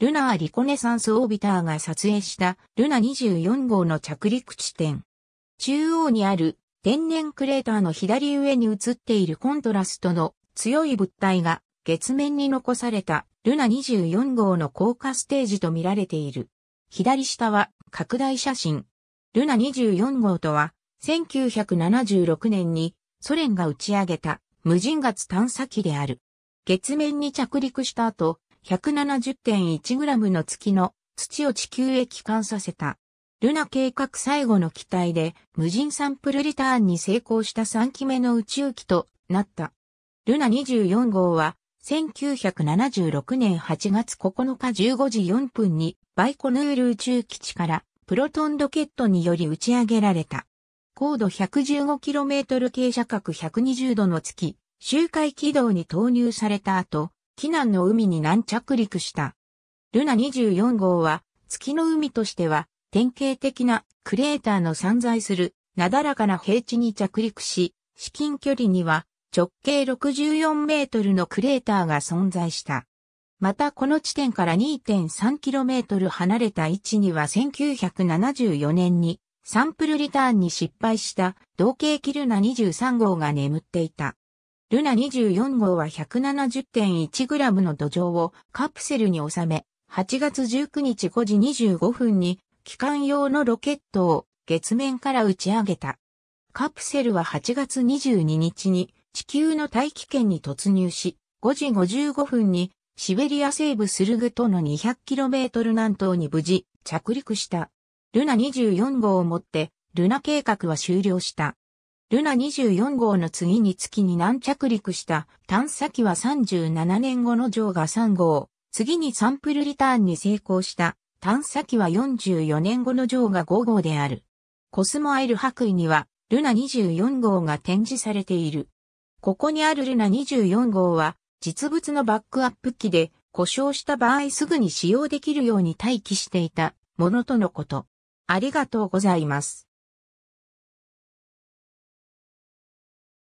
ルナーリコネサンスオービターが撮影したルナ24号の着陸地点。中央にある天然クレーターの左上に映っているコントラストの強い物体が月面に残されたルナ24号の降下ステージと見られている。左下は拡大写真。ルナ24号とは1976年にソ連が打ち上げた無人月探査機である。月面に着陸した後、170.1g の月の土を地球へ帰還させた。ルナ計画最後の機体で無人サンプルリターンに成功した3機目の宇宙機となった。ルナ24号は1976年8月9日15時4分にバイコヌール宇宙基地からプロトンロケットにより打ち上げられた。高度 115km 傾斜角120度の月、周回軌道に投入された後、避難の海に南着陸した。ルナ24号は、月の海としては、典型的なクレーターの散在するなだらかな平地に着陸し、至近距離には直径64メートルのクレーターが存在した。またこの地点から 2.3km 離れた位置には1974年にサンプルリターンに失敗した同型キルナ23号が眠っていた。ルナ24号は 170.1g の土壌をカプセルに収め、8月19日5時25分に機関用のロケットを月面から打ち上げた。カプセルは8月22日に地球の大気圏に突入し、5時55分にシベリア西部スルグとの 200km 南東に無事着陸した。ルナ24号をもってルナ計画は終了した。ルナ24号の次に月に南着陸した探査機は37年後のジョーガ3号、次にサンプルリターンに成功した探査機は44年後のジョーガ5号である。コスモアイル白衣にはルナ24号が展示されている。ここにあるルナ24号は実物のバックアップ機で故障した場合すぐに使用できるように待機していたものとのこと。ありがとうございます。